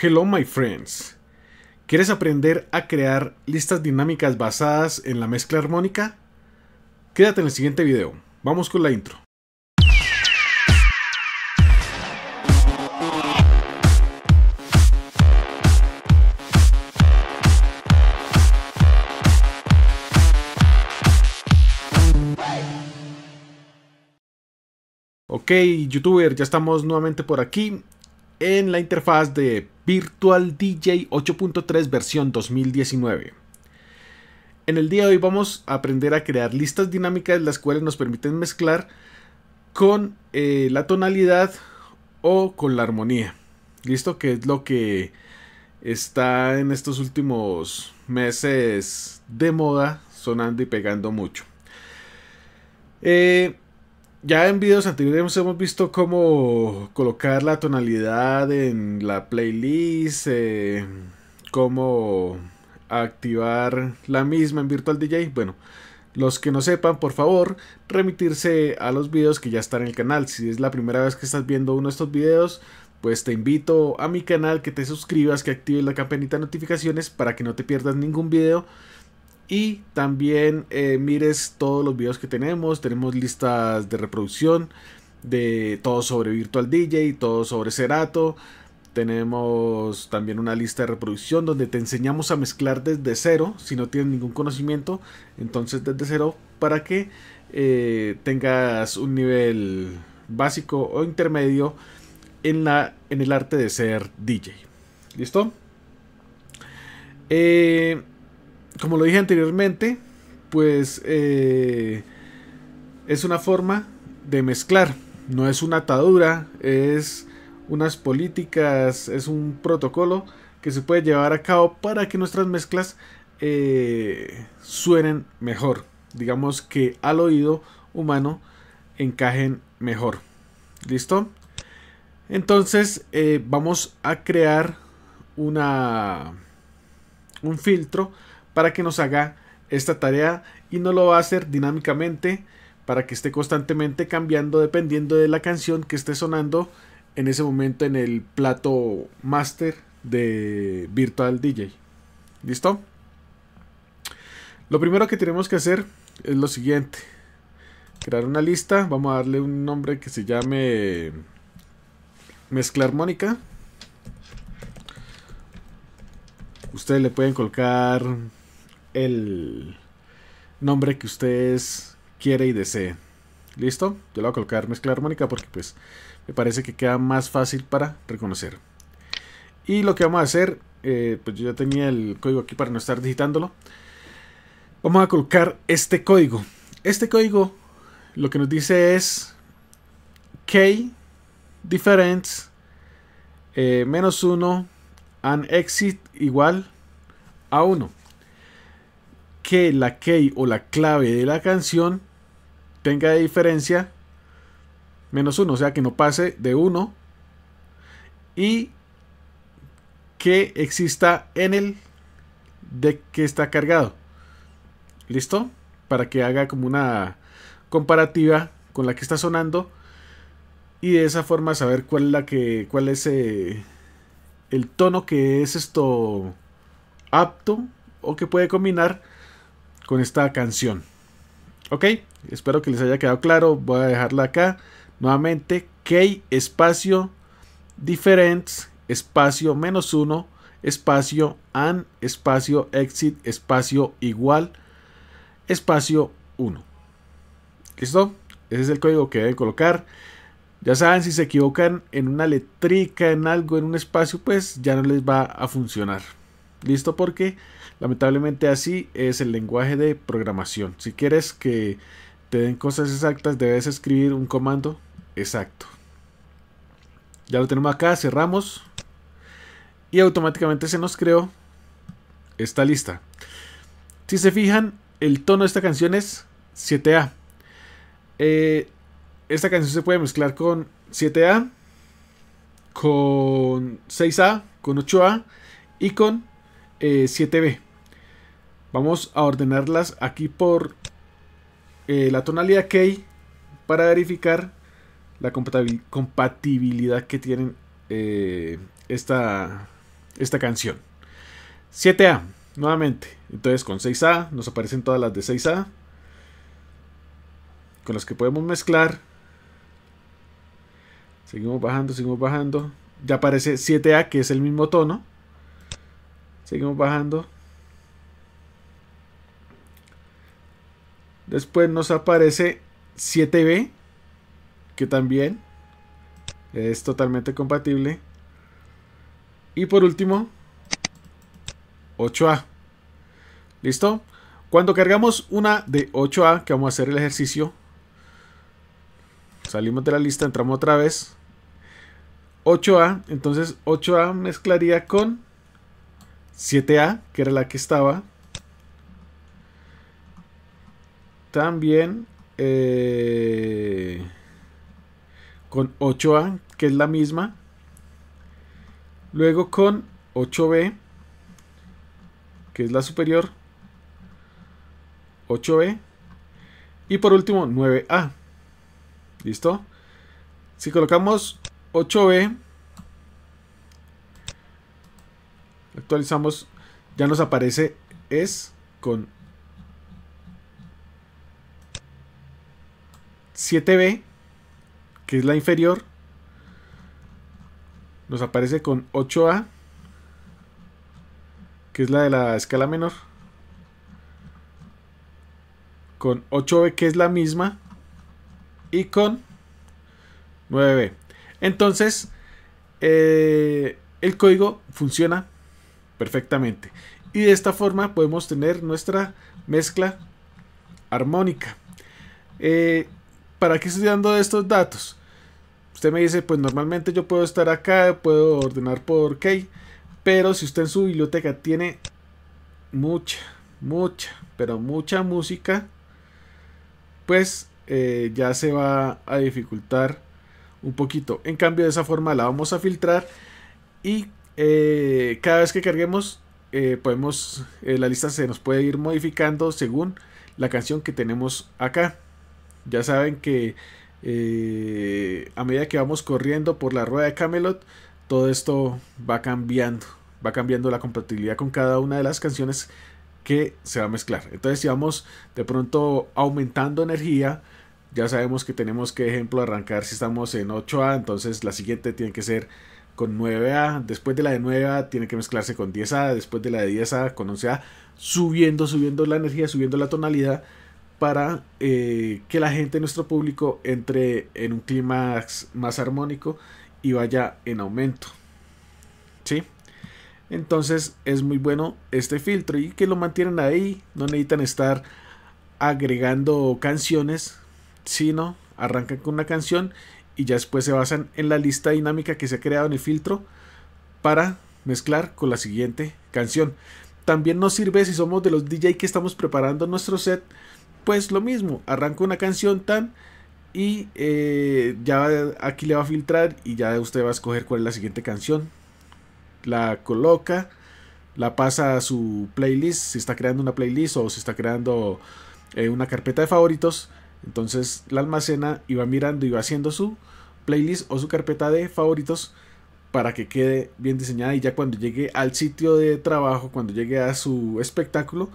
Hello, my friends. ¿Quieres aprender a crear listas dinámicas basadas en la mezcla armónica? Quédate en el siguiente video. Vamos con la intro. Ok, youtuber, ya estamos nuevamente por aquí en la interfaz de Virtual DJ 8.3 versión 2019. En el día de hoy vamos a aprender a crear listas dinámicas las cuales nos permiten mezclar con eh, la tonalidad o con la armonía. ¿Listo? Que es lo que está en estos últimos meses de moda sonando y pegando mucho. Eh, ya en videos anteriores hemos visto cómo colocar la tonalidad en la playlist, eh, cómo activar la misma en Virtual DJ. Bueno, los que no sepan, por favor, remitirse a los videos que ya están en el canal. Si es la primera vez que estás viendo uno de estos videos, pues te invito a mi canal que te suscribas, que actives la campanita de notificaciones para que no te pierdas ningún video y también eh, mires todos los videos que tenemos. Tenemos listas de reproducción de todo sobre Virtual DJ, todo sobre Serato Tenemos también una lista de reproducción donde te enseñamos a mezclar desde cero, si no tienes ningún conocimiento, entonces desde cero para que eh, tengas un nivel básico o intermedio en, la, en el arte de ser DJ. ¿Listo? Eh, como lo dije anteriormente, pues eh, es una forma de mezclar, no es una atadura, es unas políticas, es un protocolo que se puede llevar a cabo para que nuestras mezclas eh, suenen mejor, digamos que al oído humano encajen mejor. ¿Listo? Entonces eh, vamos a crear una, un filtro para que nos haga esta tarea y no lo va a hacer dinámicamente para que esté constantemente cambiando dependiendo de la canción que esté sonando en ese momento en el plato master de Virtual DJ. ¿Listo? Lo primero que tenemos que hacer es lo siguiente. Crear una lista. Vamos a darle un nombre que se llame mezcla armónica. Ustedes le pueden colocar el nombre que ustedes quiere y deseen ¿Listo? Yo lo voy a colocar mezcla armónica porque pues me parece que queda más fácil para reconocer. Y lo que vamos a hacer, eh, pues yo ya tenía el código aquí para no estar digitándolo. Vamos a colocar este código. Este código lo que nos dice es k difference eh, menos 1 and exit igual a 1 que la key o la clave de la canción tenga de diferencia menos 1, o sea que no pase de 1 y que exista en el de que está cargado. ¿Listo? Para que haga como una comparativa con la que está sonando y de esa forma saber cuál es la que cuál es eh, el tono que es esto apto o que puede combinar con esta canción. Ok, espero que les haya quedado claro. Voy a dejarla acá. Nuevamente, K espacio difference, espacio menos 1 espacio and espacio exit espacio igual espacio 1. ¿Listo? Ese es el código que deben colocar. Ya saben, si se equivocan en una letrica, en algo, en un espacio, pues ya no les va a funcionar. Listo, porque lamentablemente así es el lenguaje de programación. Si quieres que te den cosas exactas, debes escribir un comando exacto. Ya lo tenemos acá, cerramos. Y automáticamente se nos creó esta lista. Si se fijan, el tono de esta canción es 7A. Eh, esta canción se puede mezclar con 7A, con 6A, con 8A y con 7B. Eh, Vamos a ordenarlas aquí por eh, la tonalidad key para verificar la compatibilidad que tienen eh, esta, esta canción. 7A, nuevamente. Entonces con 6A nos aparecen todas las de 6A. Con las que podemos mezclar. Seguimos bajando, seguimos bajando. Ya aparece 7A que es el mismo tono. Seguimos bajando. Después nos aparece 7B, que también es totalmente compatible. Y por último, 8A. ¿Listo? Cuando cargamos una de 8A, que vamos a hacer el ejercicio, salimos de la lista, entramos otra vez. 8A, entonces 8A mezclaría con 7A, que era la que estaba. También eh, con 8A, que es la misma. Luego con 8B, que es la superior. 8B. Y por último, 9A. ¿Listo? Si colocamos 8B Actualizamos. Ya nos aparece es con 7B, que es la inferior. Nos aparece con 8A, que es la de la escala menor. Con 8B, que es la misma. Y con 9B. Entonces, eh, el código funciona perfectamente. Y de esta forma podemos tener nuestra mezcla armónica. Eh, ¿Para qué estoy dando estos datos? Usted me dice, pues normalmente yo puedo estar acá, puedo ordenar por key, pero si usted en su biblioteca tiene mucha, mucha, pero mucha música, pues eh, ya se va a dificultar un poquito. En cambio, de esa forma la vamos a filtrar y eh, cada vez que carguemos, eh, podemos, eh, la lista se nos puede ir modificando según la canción que tenemos acá. Ya saben que a medida que vamos corriendo por la rueda de Camelot, todo esto va cambiando. Va cambiando la compatibilidad con cada una de las canciones que se va a mezclar. Entonces, si vamos de pronto aumentando energía, ya sabemos que tenemos que, ejemplo, arrancar si estamos en 8A, entonces la siguiente tiene que ser con 9A, después de la de 9A tiene que mezclarse con 10A, después de la de 10A con 11A, subiendo, subiendo la energía, subiendo la tonalidad para eh, que la gente, nuestro público, entre en un clima más armónico y vaya en aumento. ¿Sí? Entonces es muy bueno este filtro y que lo mantienen ahí, no necesitan estar agregando canciones, sino arrancan con una canción y ya después se basan en la lista dinámica que se ha creado en el filtro para mezclar con la siguiente canción. También nos sirve si somos de los DJ que estamos preparando nuestro set, pues lo mismo, arranca una canción tan y eh, ya aquí le va a filtrar y ya usted va a escoger cuál es la siguiente canción. La coloca, la pasa a su playlist, si está creando una playlist o si está creando eh, una carpeta de favoritos entonces la almacena y va mirando y va haciendo su playlist o su carpeta de favoritos para que quede bien diseñada y ya cuando llegue al sitio de trabajo, cuando llegue a su espectáculo,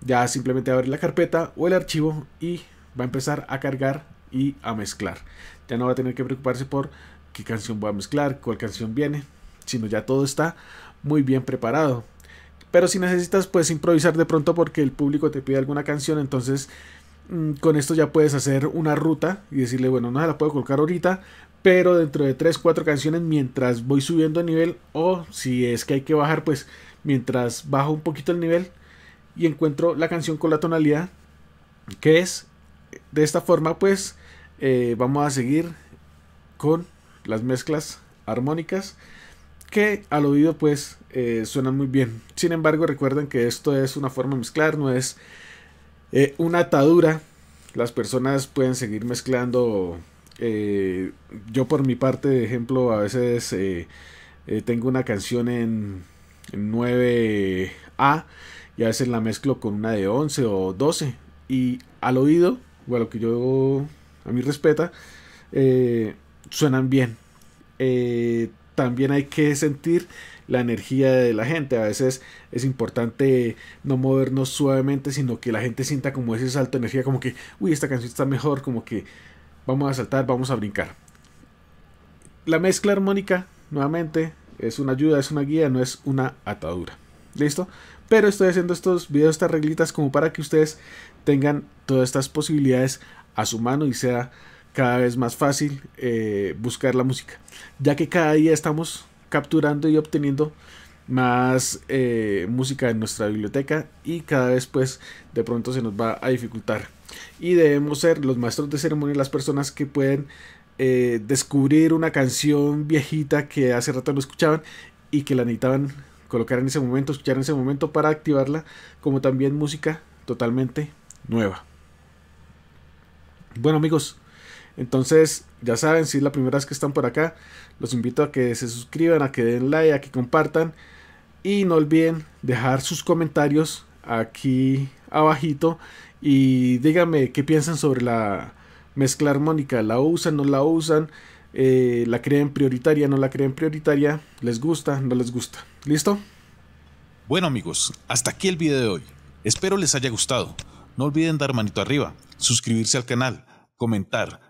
ya simplemente abre la carpeta o el archivo y va a empezar a cargar y a mezclar. Ya no va a tener que preocuparse por qué canción voy a mezclar, cuál canción viene, sino ya todo está muy bien preparado. Pero si necesitas puedes improvisar de pronto porque el público te pide alguna canción, entonces Mm, con esto ya puedes hacer una ruta y decirle, bueno, no se la puedo colocar ahorita, pero dentro de 3, 4 canciones mientras voy subiendo el nivel o si es que hay que bajar, pues mientras bajo un poquito el nivel y encuentro la canción con la tonalidad que es. De esta forma, pues eh, vamos a seguir con las mezclas armónicas que al oído pues eh, suenan muy bien. Sin embargo, recuerden que esto es una forma de mezclar, no es eh, una atadura. Las personas pueden seguir mezclando. Eh, yo por mi parte, de ejemplo, a veces eh, tengo una canción en, 9A y a veces la mezclo con una de 11 o 12. Y al oído, o a lo que yo a mí respeta, suenan bien. también hay que sentir la energía de la gente. A veces es importante no movernos suavemente, sino que la gente sienta como ese salto de energía, como que, uy, esta canción está mejor, como que vamos a saltar, vamos a brincar. La mezcla armónica, nuevamente, es una ayuda, es una guía, no es una atadura. ¿Listo? Pero estoy haciendo estos videos, estas reglitas, como para que ustedes tengan todas estas posibilidades a su mano y sea cada vez más fácil eh, buscar la música. Ya que cada día estamos capturando y obteniendo más eh, música en nuestra biblioteca y cada vez pues de pronto se nos va a dificultar y debemos ser los maestros de ceremonia las personas que pueden eh, descubrir una canción viejita que hace rato no escuchaban y que la necesitaban colocar en ese momento, escuchar en ese momento para activarla, como también música totalmente nueva. Bueno amigos, entonces, ya saben, si es la primera vez que están por acá, los invito a que se suscriban, a que den like, a que compartan y no olviden dejar sus comentarios aquí abajito y díganme qué piensan sobre la mezcla armónica, la usan, no la usan, eh, la creen prioritaria, no la creen prioritaria, les gusta, no les gusta. ¿Listo? Bueno amigos, hasta aquí el video de hoy. Espero les haya gustado. No olviden dar manito arriba, suscribirse al canal, comentar,